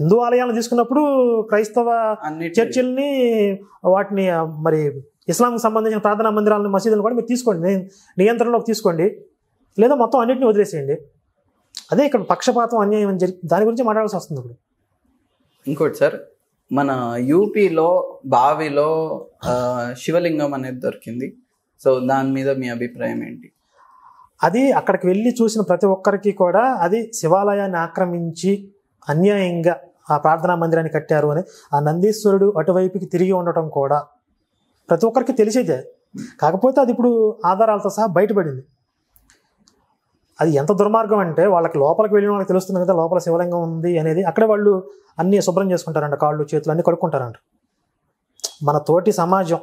హిందూ ఆలయాలను తీసుకున్నప్పుడు క్రైస్తవ చర్చిల్ని వాటిని మరి ఇస్లాంకి సంబంధించిన ప్రార్థనా మందిరాలను మసీదులను కూడా మీరు తీసుకోండి నియంత్రణలోకి తీసుకోండి లేదా మొత్తం అన్నింటినీ వదిలేసేయండి అదే ఇక్కడ పక్షపాతం అన్యాయం అని జరిగి దాని గురించి మాట్లాడాల్సి వస్తుంది ఇప్పుడు ఇంకోటి సార్ మన యూపీలో బావిలో శివలింగం అనేది దొరికింది సో దాని మీద మీ అభిప్రాయం ఏంటి అది అక్కడికి వెళ్ళి చూసిన ప్రతి ఒక్కరికి కూడా అది శివాలయాన్ని ఆక్రమించి అన్యాయంగా ఆ ప్రార్థనా మందిరాన్ని కట్టారు అని ఆ నందీశ్వరుడు అటువైపుకి తిరిగి ఉండటం కూడా ప్రతి ఒక్కరికి తెలిసేదే కాకపోతే అది ఇప్పుడు ఆధారాలతో సహా బయటపడింది అది ఎంత దుర్మార్గం అంటే వాళ్ళకి లోపలికి వెళ్ళిన వాళ్ళకి తెలుస్తుంది కదా లోపల శివలింగం ఉంది అనేది అక్కడ వాళ్ళు అన్నీ శుభ్రం చేసుకుంటారంట కాళ్ళు చేతులు అన్నీ కడుక్కుంటారంట మన తోటి సమాజం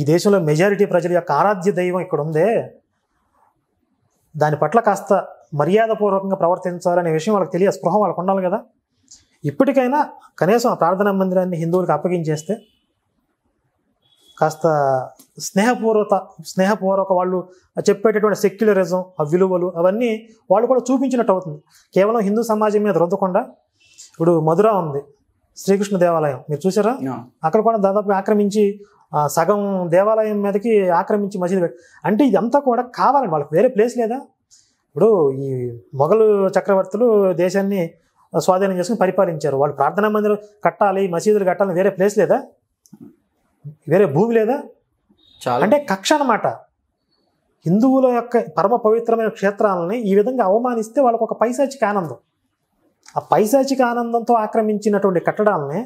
ఈ దేశంలో మెజారిటీ ప్రజల యొక్క ఆరాధ్య దైవం ఇక్కడ ఉందే దాని పట్ల కాస్త మర్యాదపూర్వకంగా ప్రవర్తించాలనే విషయం వాళ్ళకి తెలియ స్పృహ వాళ్ళకు ఉండాలి కదా ఇప్పటికైనా కనీసం ఆ ప్రార్థనా మందిరాన్ని హిందువులకు అప్పగించేస్తే కాస్త స్నేహపూర్వత స్నేహపూర్వక వాళ్ళు చెప్పేటటువంటి సెక్యులరిజం ఆ విలువలు అవన్నీ వాళ్ళు కూడా చూపించినట్టు అవుతుంది కేవలం హిందూ సమాజం మీద రొద్దకుండా ఇప్పుడు మధుర ఉంది శ్రీకృష్ణ దేవాలయం మీరు చూసారా అక్కడ కూడా దాదాపు ఆక్రమించి సగం దేవాలయం మీదకి ఆక్రమించి మసీదు అంటే ఇదంతా కూడా కావాలండి వాళ్ళకి వేరే ప్లేస్ లేదా ఇప్పుడు ఈ మొఘలు చక్రవర్తులు దేశాన్ని స్వాధీనం చేసుకుని పరిపాలించారు వాళ్ళు ప్రార్థనా మందిరం కట్టాలి మసీదులు కట్టాలని వేరే ప్లేస్ లేదా వేరే భూమి లేదా చాలా అంటే కక్ష అనమాట హిందువుల యొక్క పరమ పవిత్రమైన క్షేత్రాలని ఈ విధంగా అవమానిస్తే వాళ్ళకు ఒక పైశాచిక ఆనందం ఆ పైశాచిక ఆనందంతో ఆక్రమించినటువంటి కట్టడాలని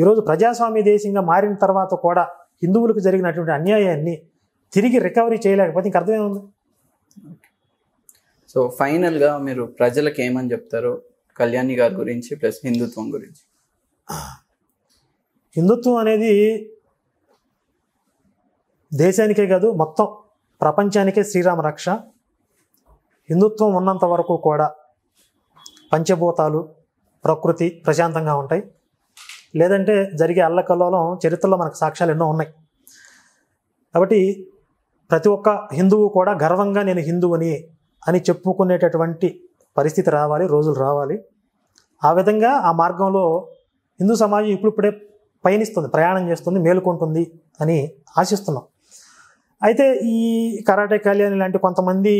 ఈరోజు ప్రజాస్వామ్య దేశంగా మారిన తర్వాత కూడా హిందువులకు జరిగినటువంటి అన్యాయాన్ని తిరిగి రికవరీ చేయలేకపోతే ఇంకా అర్థమేముంది సో ఫైనల్గా మీరు ప్రజలకు ఏమని చెప్తారు కళ్యాణి గారి గురించి ప్లస్ హిందుత్వం గురించి హిందుత్వం అనేది దేశానికే కాదు మొత్తం ప్రపంచానికే శ్రీరామ రక్ష హిందుత్వం ఉన్నంత వరకు కూడా పంచభూతాలు ప్రకృతి ప్రశాంతంగా ఉంటాయి లేదంటే జరిగే అల్లకల్లోలం చరిత్రలో మనకు సాక్ష్యాలు ఎన్నో ఉన్నాయి కాబట్టి ప్రతి ఒక్క హిందువు కూడా గర్వంగా నేను హిందువుని అని చెప్పుకునేటటువంటి పరిస్థితి రావాలి రోజులు రావాలి ఆ విధంగా ఆ మార్గంలో హిందూ సమాజం ఇప్పుడిప్పుడే పయనిస్తుంది ప్రయాణం చేస్తుంది మేలుకుంటుంది అని ఆశిస్తున్నాం అయితే ఈ కరాటే కళ్యాణి లాంటి కొంతమంది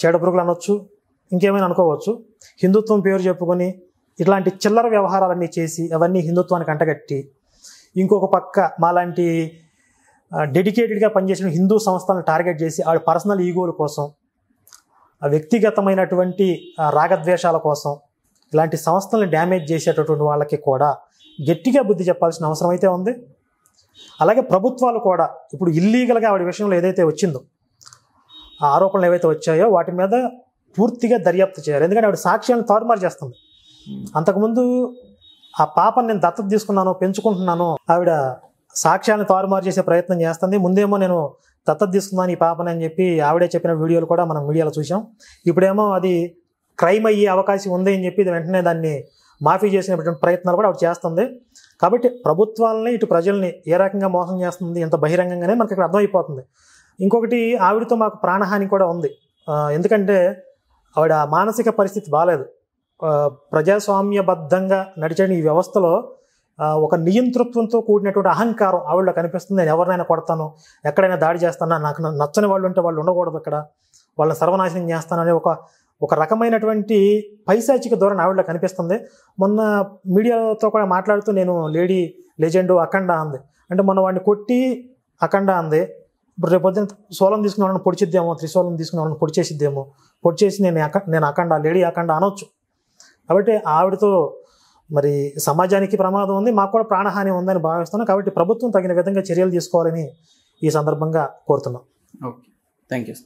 చెడపురుగులు అనొచ్చు ఇంకేమైనా అనుకోవచ్చు హిందుత్వం పేరు చెప్పుకొని ఇట్లాంటి చిల్లర వ్యవహారాలన్నీ చేసి అవన్నీ హిందుత్వానికి అంటగట్టి ఇంకొక పక్క మాలాంటి డెడికేటెడ్గా పనిచేసిన హిందూ సంస్థలను టార్గెట్ చేసి వాళ్ళ పర్సనల్ ఈగోల కోసం వ్యక్తిగతమైనటువంటి రాగద్వేషాల కోసం ఇలాంటి సంస్థలను డ్యామేజ్ చేసేటటువంటి వాళ్ళకి కూడా గట్టిగా బుద్ధి చెప్పాల్సిన అవసరం అయితే ఉంది అలాగే ప్రభుత్వాలు కూడా ఇప్పుడు ఇల్లీగల్గా ఆవిడ విషయంలో ఏదైతే వచ్చిందో ఆ ఆరోపణలు ఏవైతే వచ్చాయో వాటి మీద పూర్తిగా దర్యాప్తు చేయాలి ఎందుకంటే ఆవిడ సాక్ష్యాలను తారుమారు చేస్తుంది hmm. అంతకుముందు ఆ పాపను నేను దత్తత తీసుకున్నాను పెంచుకుంటున్నాను ఆవిడ సాక్ష్యాన్ని తారుమారు చేసే ప్రయత్నం చేస్తుంది ముందేమో నేను దత్తత తీసుకుందాని ఈ పాపని అని చెప్పి ఆవిడే చెప్పిన వీడియోలు కూడా మనం మీడియాలో చూసాం ఇప్పుడేమో అది క్రైమ్ అయ్యే అవకాశం ఉంది అని చెప్పి వెంటనే దాన్ని మాఫీ చేసినటువంటి ప్రయత్నాలు కూడా ఆవిడ చేస్తుంది కాబట్టి ప్రభుత్వాలని ఇటు ప్రజల్ని ఏ రకంగా మోసం చేస్తుంది ఇంత బహిరంగంగానే మనకి ఇక్కడ అర్థమైపోతుంది ఇంకొకటి ఆవిడతో మాకు ప్రాణహాని కూడా ఉంది ఎందుకంటే ఆవిడ మానసిక పరిస్థితి బాగాలేదు ప్రజాస్వామ్యబద్ధంగా నడిచిన ఈ వ్యవస్థలో ఒక నియంతృత్వంతో కూడినటువంటి అహంకారం ఆవిడలో కనిపిస్తుంది నేను ఎవరినైనా కొడతాను ఎక్కడైనా దాడి చేస్తాను నాకు నచ్చని వాళ్ళు ఉంటే వాళ్ళు ఉండకూడదు ఇక్కడ వాళ్ళని సర్వనాశనం చేస్తానని ఒక ఒక రకమైనటువంటి పైశాచిక ధోరణి ఆవిడలో కనిపిస్తుంది మొన్న మీడియాతో కూడా మాట్లాడుతూ నేను లేడీ లెజెండ్ అఖండ అంది అంటే మొన్న వాడిని కొట్టి అఖండ అంది ఇప్పుడు రేపు పొద్దున సోలం తీసుకుని వాళ్ళని పొడిచిద్దేమో త్రిశూలం తీసుకుని వాళ్ళని పొడిచేసిద్దేమో పొడిచేసి నేను అక నేను అఖండ లేడీ అఖండ అనొచ్చు కాబట్టి ఆవిడతో మరి సమాజానికి ప్రమాదం ఉంది మాకు కూడా ప్రాణహాని ఉందని భావిస్తున్నాం కాబట్టి ప్రభుత్వం తగిన విధంగా చర్యలు తీసుకోవాలని ఈ సందర్భంగా కోరుతున్నాం ఓకే థ్యాంక్ యూ